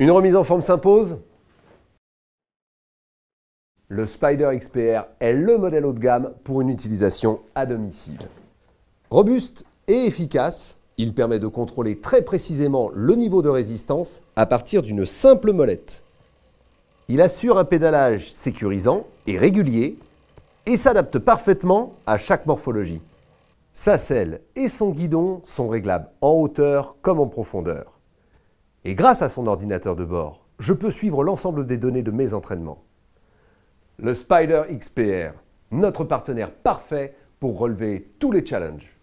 Une remise en forme s'impose Le Spider XPR est le modèle haut de gamme pour une utilisation à domicile. Robuste et efficace, il permet de contrôler très précisément le niveau de résistance à partir d'une simple molette. Il assure un pédalage sécurisant et régulier et s'adapte parfaitement à chaque morphologie. Sa selle et son guidon sont réglables en hauteur comme en profondeur. Et grâce à son ordinateur de bord, je peux suivre l'ensemble des données de mes entraînements. Le Spider XPR, notre partenaire parfait pour relever tous les challenges.